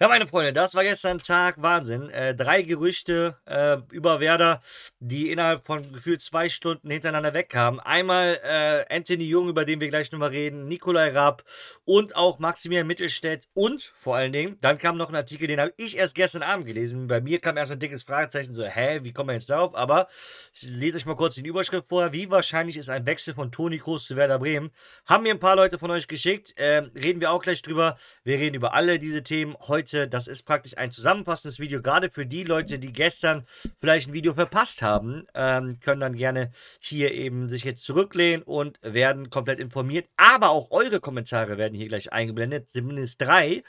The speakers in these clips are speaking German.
Ja, meine Freunde, das war gestern Tag Wahnsinn. Äh, drei Gerüchte äh, über Werder, die innerhalb von gefühlt zwei Stunden hintereinander wegkamen. Einmal äh, Anthony Jung, über den wir gleich nochmal reden, Nikolai Rapp und auch Maximilian Mittelstädt und vor allen Dingen, dann kam noch ein Artikel, den habe ich erst gestern Abend gelesen. Bei mir kam erst ein dickes Fragezeichen, so, hä, wie kommen wir jetzt darauf? Aber ich lese euch mal kurz die Überschrift vor. Wie wahrscheinlich ist ein Wechsel von Toni Kroos zu Werder Bremen? Haben mir ein paar Leute von euch geschickt. Ähm, reden wir auch gleich drüber. Wir reden über alle diese Themen heute Leute, das ist praktisch ein zusammenfassendes Video, gerade für die Leute, die gestern vielleicht ein Video verpasst haben, ähm, können dann gerne hier eben sich jetzt zurücklehnen und werden komplett informiert. Aber auch eure Kommentare werden hier gleich eingeblendet, zumindest drei,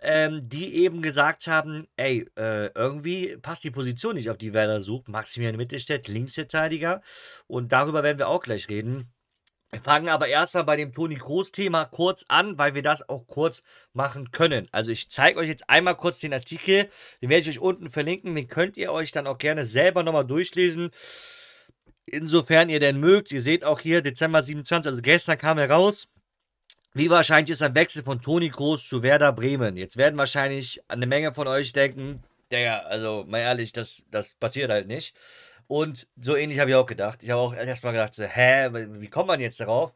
ähm, die eben gesagt haben, ey, äh, irgendwie passt die Position nicht, auf die Werder sucht. Maximilian Mittelstädt, Linksverteidiger. Und darüber werden wir auch gleich reden. Wir fangen aber erstmal bei dem Toni Groß-Thema kurz an, weil wir das auch kurz machen können. Also ich zeige euch jetzt einmal kurz den Artikel, den werde ich euch unten verlinken, den könnt ihr euch dann auch gerne selber nochmal durchlesen. Insofern ihr denn mögt, ihr seht auch hier Dezember 27, also gestern kam er raus. Wie wahrscheinlich ist ein Wechsel von Toni Groß zu Werder Bremen? Jetzt werden wahrscheinlich eine Menge von euch denken, der, also mal ehrlich, das, das passiert halt nicht. Und so ähnlich habe ich auch gedacht. Ich habe auch erstmal gedacht, so, hä, wie kommt man jetzt darauf?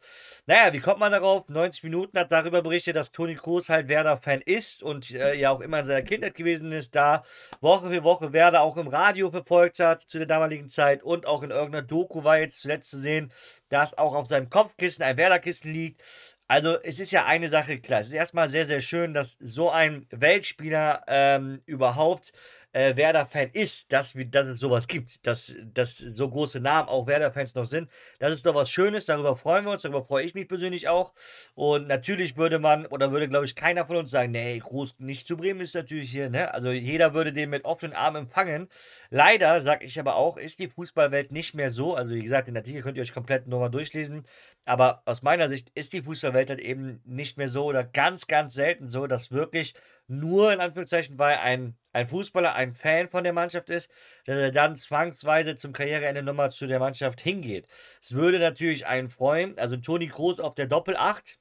Naja, wie kommt man darauf? 90 Minuten hat darüber berichtet, dass Toni Kroos halt Werder-Fan ist und äh, ja auch immer in seiner Kindheit gewesen ist, da Woche für Woche Werder auch im Radio verfolgt hat zu der damaligen Zeit und auch in irgendeiner Doku war jetzt zuletzt zu sehen, dass auch auf seinem Kopfkissen ein Werder-Kissen liegt. Also es ist ja eine Sache klar. Es ist erstmal sehr, sehr schön, dass so ein Weltspieler ähm, überhaupt äh, Werder-Fan ist, dass, dass es sowas gibt, dass, dass so große Namen auch Werder-Fans noch sind. Das ist doch was Schönes, darüber freuen wir uns, darüber freue ich mich persönlich auch. Und natürlich würde man, oder würde, glaube ich, keiner von uns sagen, nee, groß nicht zu Bremen ist natürlich hier, ne? Also jeder würde den mit offenen Armen empfangen. Leider, sage ich aber auch, ist die Fußballwelt nicht mehr so. Also wie gesagt, den Artikel könnt ihr euch komplett nochmal durchlesen. Aber aus meiner Sicht ist die Fußballwelt halt eben nicht mehr so oder ganz, ganz selten so, dass wirklich nur in Anführungszeichen, weil ein, ein Fußballer ein Fan von der Mannschaft ist, dass er dann zwangsweise zum Karriereende nochmal zu der Mannschaft hingeht. Es würde natürlich einen freuen, also Toni Kroos auf der Doppelacht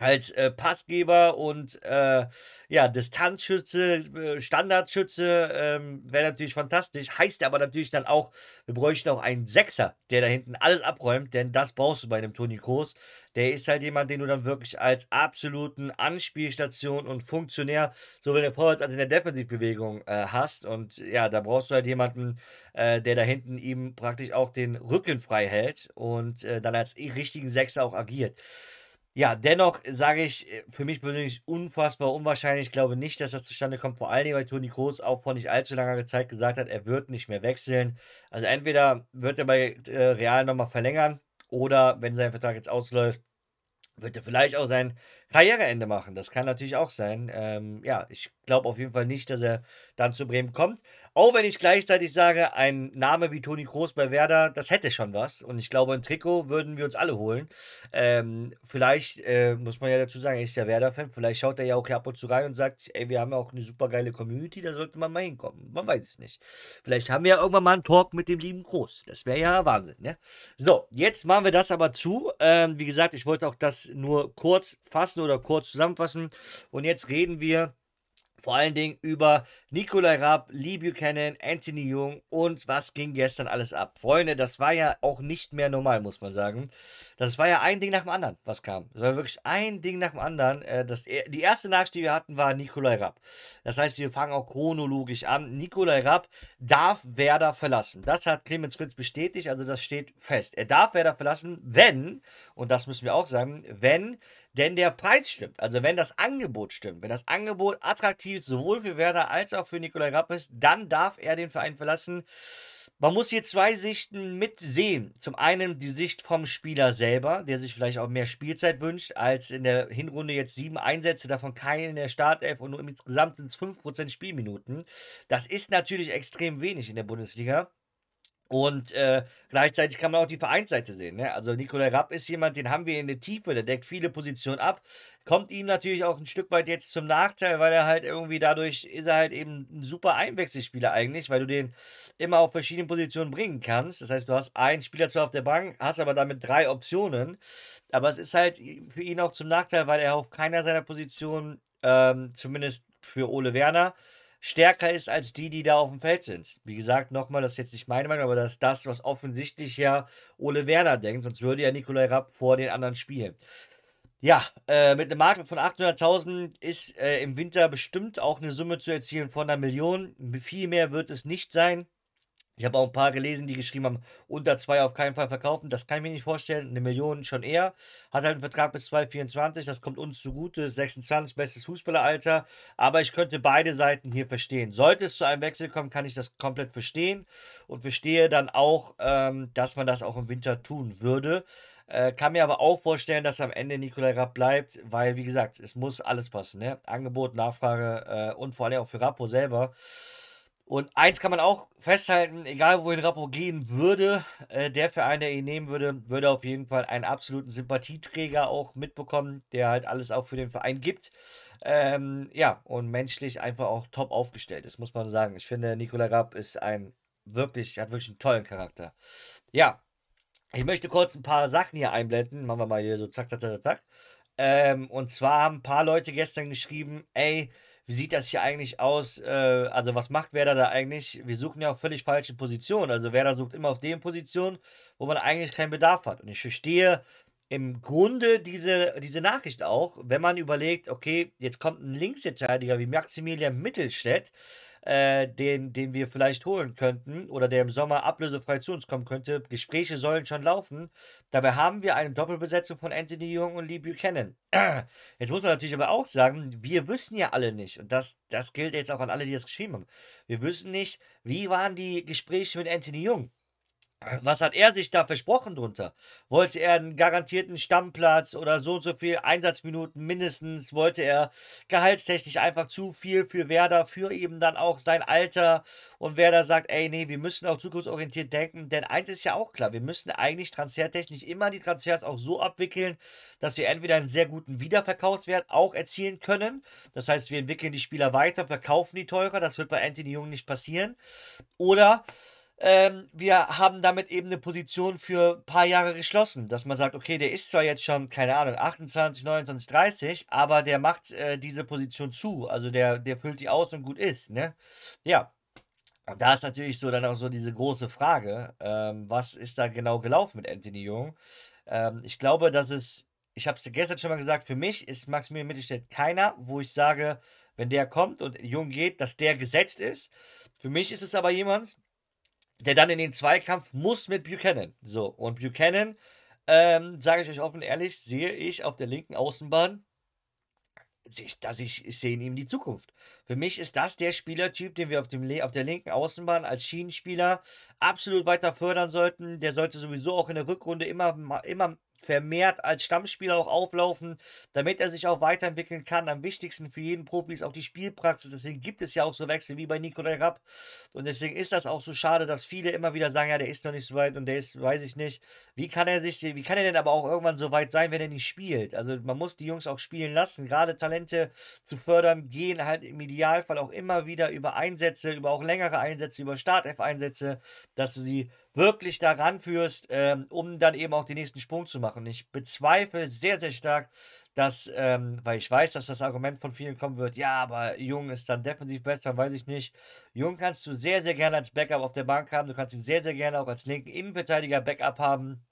als äh, Passgeber und äh, ja, Distanzschütze, äh, Standardschütze ähm, wäre natürlich fantastisch. Heißt aber natürlich dann auch, wir bräuchten auch einen Sechser, der da hinten alles abräumt, denn das brauchst du bei einem Toni Kroos. Der ist halt jemand, den du dann wirklich als absoluten Anspielstation und Funktionär sowohl in der Vorwärts- als in der Defensivbewegung äh, hast. Und ja, da brauchst du halt jemanden, äh, der da hinten ihm praktisch auch den Rücken frei hält und dann als richtigen Sechser auch agiert. Ja, dennoch sage ich äh, für mich persönlich unfassbar unwahrscheinlich. Ich glaube nicht, dass das zustande kommt. Vor allen Dingen, weil Toni Kroos auch vor nicht allzu langer Zeit gesagt hat, er wird nicht mehr wechseln. Also entweder wird er bei äh, Real nochmal verlängern oder wenn sein Vertrag jetzt ausläuft, wird er vielleicht auch sein Karriereende machen. Das kann natürlich auch sein. Ähm, ja, ich glaube auf jeden Fall nicht, dass er dann zu Bremen kommt. Auch wenn ich gleichzeitig sage, ein Name wie Toni Kroos bei Werder, das hätte schon was. Und ich glaube, ein Trikot würden wir uns alle holen. Ähm, vielleicht, äh, muss man ja dazu sagen, er ist ja Werder-Fan, vielleicht schaut er ja auch hier ab und zu rein und sagt, ey, wir haben ja auch eine super geile Community, da sollte man mal hinkommen. Man weiß es nicht. Vielleicht haben wir ja irgendwann mal einen Talk mit dem lieben Kroos. Das wäre ja Wahnsinn, ne? So, jetzt machen wir das aber zu. Ähm, wie gesagt, ich wollte auch das nur kurz fassen oder kurz zusammenfassen. Und jetzt reden wir vor allen Dingen über Nikolai Rapp, Lee Buchanan, Anthony Jung und was ging gestern alles ab. Freunde, das war ja auch nicht mehr normal, muss man sagen. Das war ja ein Ding nach dem anderen, was kam. Das war wirklich ein Ding nach dem anderen. Äh, das, e-, die erste Nachricht, die wir hatten, war Nikolai Rapp. Das heißt, wir fangen auch chronologisch an. Nikolai Rapp darf Werder verlassen. Das hat Clemens Fritz bestätigt, also das steht fest. Er darf Werder verlassen, wenn, und das müssen wir auch sagen, wenn denn der Preis stimmt. Also wenn das Angebot stimmt, wenn das Angebot attraktiv ist, sowohl für Werder als auch für Nikolai Rappes, dann darf er den Verein verlassen. Man muss hier zwei Sichten mitsehen. Zum einen die Sicht vom Spieler selber, der sich vielleicht auch mehr Spielzeit wünscht, als in der Hinrunde jetzt sieben Einsätze, davon keine in der Startelf und nur insgesamt sind es 5% Spielminuten. Das ist natürlich extrem wenig in der Bundesliga. Und äh, gleichzeitig kann man auch die Vereinsseite sehen. Ne? Also Nikolai Rapp ist jemand, den haben wir in der Tiefe, der deckt viele Positionen ab. Kommt ihm natürlich auch ein Stück weit jetzt zum Nachteil, weil er halt irgendwie dadurch ist er halt eben ein super Einwechselspieler eigentlich, weil du den immer auf verschiedenen Positionen bringen kannst. Das heißt, du hast einen Spieler zwar auf der Bank, hast aber damit drei Optionen. Aber es ist halt für ihn auch zum Nachteil, weil er auf keiner seiner Positionen, ähm, zumindest für Ole Werner, stärker ist als die, die da auf dem Feld sind. Wie gesagt, nochmal, das ist jetzt nicht meine Meinung, aber das ist das, was offensichtlich ja Ole Werner denkt, sonst würde ja Nikolai Rapp vor den anderen spielen. Ja, äh, mit einem Markt von 800.000 ist äh, im Winter bestimmt auch eine Summe zu erzielen von einer Million. Viel mehr wird es nicht sein. Ich habe auch ein paar gelesen, die geschrieben haben, unter zwei auf keinen Fall verkaufen. Das kann ich mir nicht vorstellen. Eine Million schon eher. Hat halt einen Vertrag bis 2024. Das kommt uns zugute. 26, bestes Fußballeralter. Aber ich könnte beide Seiten hier verstehen. Sollte es zu einem Wechsel kommen, kann ich das komplett verstehen. Und verstehe dann auch, ähm, dass man das auch im Winter tun würde. Äh, kann mir aber auch vorstellen, dass am Ende Nikolai Rapp bleibt, weil, wie gesagt, es muss alles passen. Ne? Angebot, Nachfrage äh, und vor allem auch für Rappo selber. Und eins kann man auch festhalten, egal wohin Rappo gehen würde, äh, der Verein, der ihn nehmen würde, würde auf jeden Fall einen absoluten Sympathieträger auch mitbekommen, der halt alles auch für den Verein gibt. Ähm, ja, und menschlich einfach auch top aufgestellt ist, muss man sagen. Ich finde, Nikola Rapp ist ein wirklich, hat wirklich einen tollen Charakter. Ja, ich möchte kurz ein paar Sachen hier einblenden. Machen wir mal hier so zack, zack, zack, zack. Ähm, und zwar haben ein paar Leute gestern geschrieben, ey, wie sieht das hier eigentlich aus? Äh, also, was macht Werder da eigentlich? Wir suchen ja auch völlig falsche Positionen. Also, Werder sucht immer auf den Positionen, wo man eigentlich keinen Bedarf hat. Und ich verstehe im Grunde diese, diese Nachricht auch, wenn man überlegt, okay, jetzt kommt ein Linksverteidiger wie Maximilian Mittelstädt, äh, den, den wir vielleicht holen könnten oder der im Sommer ablösefrei zu uns kommen könnte. Gespräche sollen schon laufen. Dabei haben wir eine Doppelbesetzung von Anthony Jung und Lee Buchanan. Jetzt muss man natürlich aber auch sagen, wir wissen ja alle nicht, und das, das gilt jetzt auch an alle, die das geschrieben haben, wir wissen nicht, wie waren die Gespräche mit Anthony Jung? Was hat er sich da versprochen drunter? Wollte er einen garantierten Stammplatz oder so und so viel Einsatzminuten mindestens? Wollte er gehaltstechnisch einfach zu viel für Werder, für eben dann auch sein Alter? Und Werder sagt, ey, nee, wir müssen auch zukunftsorientiert denken, denn eins ist ja auch klar, wir müssen eigentlich transfertechnisch immer die Transfers auch so abwickeln, dass wir entweder einen sehr guten Wiederverkaufswert auch erzielen können. Das heißt, wir entwickeln die Spieler weiter, verkaufen die teurer, das wird bei Anthony Jung nicht passieren. Oder ähm, wir haben damit eben eine Position für ein paar Jahre geschlossen, dass man sagt, okay, der ist zwar jetzt schon, keine Ahnung, 28, 29, 30, aber der macht äh, diese Position zu, also der, der füllt die aus und gut ist, ne? Ja. Und da ist natürlich so dann auch so diese große Frage, ähm, was ist da genau gelaufen mit Anthony Jung? Ähm, ich glaube, dass es, ich habe es gestern schon mal gesagt, für mich ist Maximilian Mittelstädt keiner, wo ich sage, wenn der kommt und Jung geht, dass der gesetzt ist. Für mich ist es aber jemand, der dann in den Zweikampf muss mit Buchanan. So, und Buchanan, ähm, sage ich euch offen ehrlich, sehe ich auf der linken Außenbahn, ich, dass ich, ich sehe in ihm die Zukunft. Für mich ist das der Spielertyp, den wir auf, dem, auf der linken Außenbahn als Schienenspieler absolut weiter fördern sollten. Der sollte sowieso auch in der Rückrunde immer, immer vermehrt als Stammspieler auch auflaufen, damit er sich auch weiterentwickeln kann. Am wichtigsten für jeden Profi ist auch die Spielpraxis. Deswegen gibt es ja auch so Wechsel wie bei Nikolai Rapp. Und deswegen ist das auch so schade, dass viele immer wieder sagen, ja, der ist noch nicht so weit und der ist, weiß ich nicht. Wie kann er sich, wie kann er denn aber auch irgendwann so weit sein, wenn er nicht spielt? Also man muss die Jungs auch spielen lassen. Gerade Talente zu fördern, gehen halt im Idealfall auch immer wieder über Einsätze, über auch längere Einsätze, über Start-F-Einsätze, dass du sie wirklich da ranführst, ähm, um dann eben auch den nächsten Sprung zu machen. Ich bezweifle sehr, sehr stark, dass, ähm, weil ich weiß, dass das Argument von vielen kommen wird, ja, aber Jung ist dann defensiv besser, weiß ich nicht. Jung kannst du sehr, sehr gerne als Backup auf der Bank haben, du kannst ihn sehr, sehr gerne auch als linken Innenverteidiger Backup haben.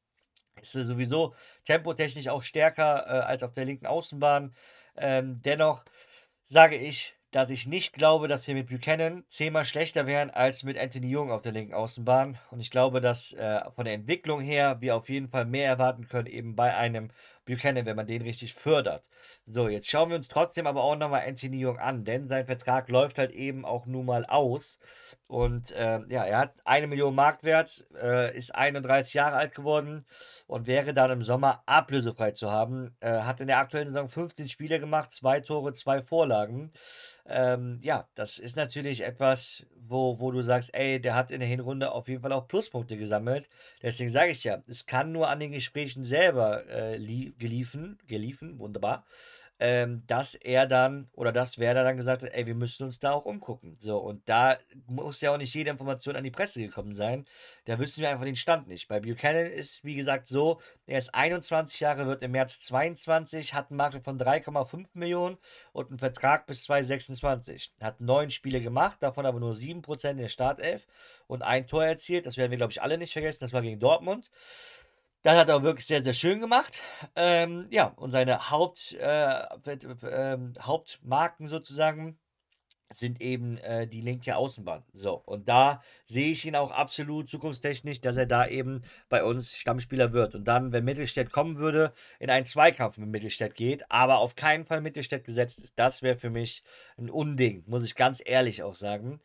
Ist sowieso tempotechnisch auch stärker äh, als auf der linken Außenbahn. Ähm, dennoch sage ich, dass ich nicht glaube, dass wir mit Buchanan zehnmal schlechter wären als mit Anthony Jung auf der linken Außenbahn. Und ich glaube, dass äh, von der Entwicklung her wir auf jeden Fall mehr erwarten können, eben bei einem Buchanan, wenn man den richtig fördert. So, jetzt schauen wir uns trotzdem aber auch nochmal Anthony Jung an, denn sein Vertrag läuft halt eben auch nun mal aus. Und äh, ja, er hat eine Million Marktwert, äh, ist 31 Jahre alt geworden und wäre dann im Sommer ablösefrei zu haben. Äh, hat in der aktuellen Saison 15 Spiele gemacht, zwei Tore, zwei Vorlagen. Ähm, ja, das ist natürlich etwas, wo, wo du sagst, ey, der hat in der Hinrunde auf jeden Fall auch Pluspunkte gesammelt. Deswegen sage ich ja, es kann nur an den Gesprächen selber äh, geliefen, geliefen, wunderbar, ähm, dass er dann oder dass Werder dann gesagt hat, ey, wir müssen uns da auch umgucken. So, und da muss ja auch nicht jede Information an die Presse gekommen sein. Da wissen wir einfach den Stand nicht. Bei Buchanan ist, wie gesagt, so, er ist 21 Jahre, wird im März 22, hat einen Markt von 3,5 Millionen und einen Vertrag bis 2026. Hat neun Spiele gemacht, davon aber nur 7% in der Startelf und ein Tor erzielt. Das werden wir, glaube ich, alle nicht vergessen. Das war gegen Dortmund. Das hat er wirklich sehr, sehr schön gemacht. Ähm, ja, und seine Haupt, äh, äh, Hauptmarken sozusagen sind eben äh, die linke Außenbahn. So, und da sehe ich ihn auch absolut zukunftstechnisch, dass er da eben bei uns Stammspieler wird. Und dann, wenn Mittelstädt kommen würde, in einen Zweikampf mit Mittelstädt geht, aber auf keinen Fall Mittelstädt gesetzt ist, das wäre für mich ein Unding, muss ich ganz ehrlich auch sagen.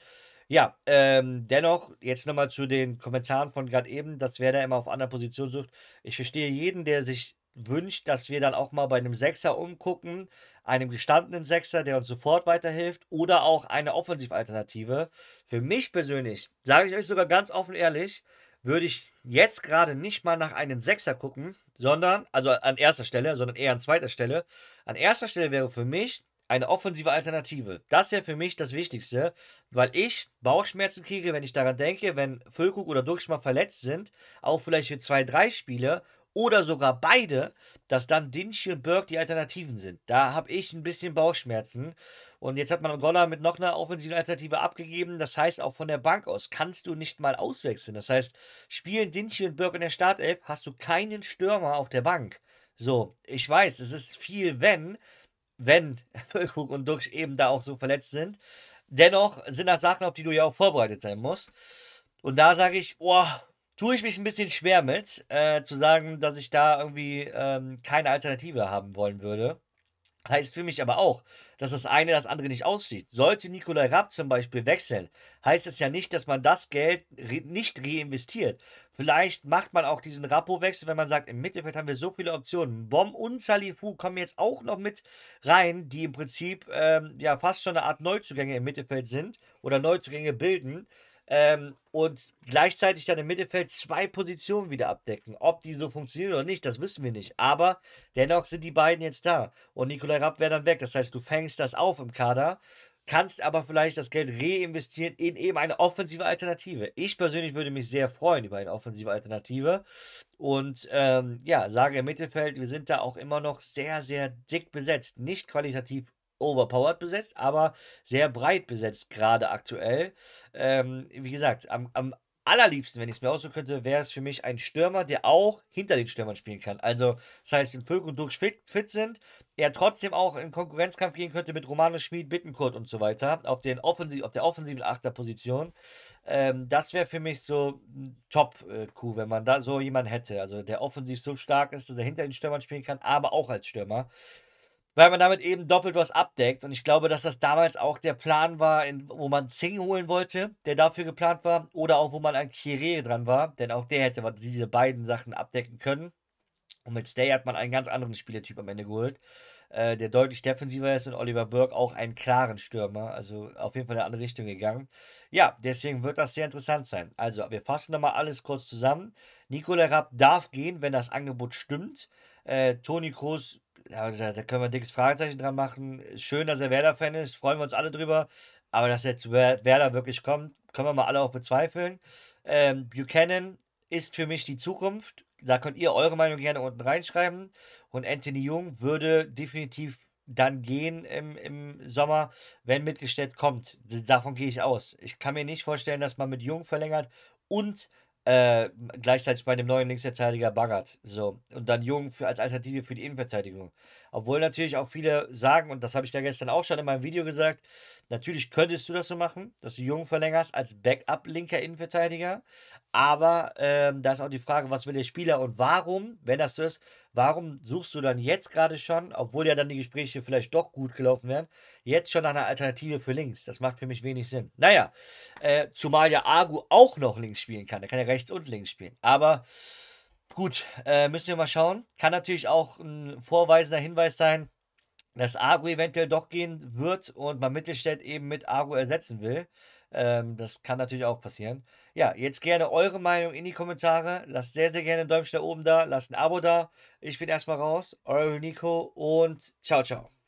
Ja, ähm, dennoch, jetzt nochmal zu den Kommentaren von gerade eben, dass wer da immer auf anderen Positionen sucht. Ich verstehe jeden, der sich wünscht, dass wir dann auch mal bei einem Sechser umgucken, einem gestandenen Sechser, der uns sofort weiterhilft oder auch eine Offensivalternative. Für mich persönlich, sage ich euch sogar ganz offen ehrlich, würde ich jetzt gerade nicht mal nach einem Sechser gucken, sondern, also an erster Stelle, sondern eher an zweiter Stelle. An erster Stelle wäre für mich eine offensive Alternative. Das wäre für mich das Wichtigste, weil ich Bauchschmerzen kriege, wenn ich daran denke, wenn Füllkrug oder Durchschmer verletzt sind, auch vielleicht für zwei, drei Spiele oder sogar beide, dass dann Dinci und Berg die Alternativen sind. Da habe ich ein bisschen Bauchschmerzen. Und jetzt hat man Goller mit noch einer offensiven Alternative abgegeben. Das heißt, auch von der Bank aus kannst du nicht mal auswechseln. Das heißt, spielen Dinci und Berg in der Startelf, hast du keinen Stürmer auf der Bank. So, ich weiß, es ist viel, wenn, wenn Füllkrug und Duxch eben da auch so verletzt sind. Dennoch sind das Sachen, auf die du ja auch vorbereitet sein musst. Und da sage ich, oh, tue ich mich ein bisschen schwer mit, äh, zu sagen, dass ich da irgendwie ähm, keine Alternative haben wollen würde. Heißt für mich aber auch, dass das eine das andere nicht aussieht. Sollte Nikolai Rapp zum Beispiel wechseln, heißt es ja nicht, dass man das Geld re nicht reinvestiert. Vielleicht macht man auch diesen Rappo-Wechsel, wenn man sagt, im Mittelfeld haben wir so viele Optionen. Bom und Salifu kommen jetzt auch noch mit rein, die im Prinzip ähm, ja fast schon eine Art Neuzugänge im Mittelfeld sind oder Neuzugänge bilden. Ähm, und gleichzeitig dann im Mittelfeld zwei Positionen wieder abdecken. Ob die so funktionieren oder nicht, das wissen wir nicht. Aber dennoch sind die beiden jetzt da. Und Nikolai Rapp wäre dann weg. Das heißt, du fängst das auf im Kader, kannst aber vielleicht das Geld reinvestieren in eben eine offensive Alternative. Ich persönlich würde mich sehr freuen über eine offensive Alternative. Und ähm, ja, sage im Mittelfeld, wir sind da auch immer noch sehr, sehr dick besetzt. Nicht qualitativ overpowered besetzt, aber sehr breit besetzt, gerade aktuell. Ähm, wie gesagt, am, am allerliebsten, wenn ich es mir aussuchen könnte, wäre es für mich ein Stürmer, der auch hinter den Stürmern spielen kann. Also, das heißt, wenn Völk und Dux fit, fit, sind, er trotzdem auch in Konkurrenzkampf gehen könnte mit Romano Schmid, Bittenkurt und so weiter, auf, den Offensiv, auf der offensiven Achterposition. Ähm, das wäre für mich so ein hm, Top-Coup, äh, wenn man da so jemanden hätte. Also, der offensiv so stark ist, dass er hinter den Stürmern spielen kann, aber auch als Stürmer weil man damit eben doppelt was abdeckt. Und ich glaube, dass das damals auch der Plan war, in, wo man Zing holen wollte, der dafür geplant war, oder auch wo man an Kire dran war, denn auch der hätte diese beiden Sachen abdecken können. Und mit Stay hat man einen ganz anderen Spielertyp am Ende geholt, äh, der deutlich defensiver ist und Oliver Burke auch einen klaren Stürmer, also auf jeden Fall in eine andere Richtung gegangen. Ja, deswegen wird das sehr interessant sein. Also, wir fassen nochmal alles kurz zusammen. Nikola Rapp darf gehen, wenn das Angebot stimmt. Äh, Toni Kroos also da, da, können wir ein dickes Fragezeichen dran machen. Schön, dass er Werder-Fan ist, freuen wir uns alle drüber. Aber dass jetzt Werder wirklich kommt, können wir mal alle auch bezweifeln. Ähm, Buchanan ist für mich die Zukunft. Da könnt ihr eure Meinung gerne unten reinschreiben. Und Anthony Jung würde definitiv dann gehen im, im Sommer, wenn Mittelstädt kommt. Davon gehe ich aus. Ich kann mir nicht vorstellen, dass man mit Jung verlängert und äh, gleichzeitig bei dem neuen Linksverteidiger Baggert. So. Und dann Jung für, als Alternative für die Innenverteidigung. Obwohl natürlich auch viele sagen, und das habe ich da gestern auch schon in meinem Video gesagt, natürlich könntest du das so machen, dass du Jung verlängerst als Backup-linker Innenverteidiger. Aber ähm, da ist auch die Frage, was will der Spieler und warum, wenn das so ist, warum suchst du dann jetzt gerade schon, obwohl ja dann die Gespräche vielleicht doch gut gelaufen wären, jetzt schon nach einer Alternative für links? Das macht für mich wenig Sinn. Naja, äh, zumal ja Agu auch noch links spielen kann. Er kann ja rechts und links spielen. Aber Gut, äh, müssen wir mal schauen. Kann natürlich auch ein vorweisender Hinweis sein, dass Argo eventuell doch gehen wird und man Mittelstädt eben mit Argo ersetzen will. Ähm, das kann natürlich auch passieren. Ja, jetzt gerne eure Meinung in die Kommentare. Lasst sehr, sehr gerne einen Däumchen da oben da. Lasst ein Abo da. Ich bin erstmal raus. Euer Nico und ciao, ciao.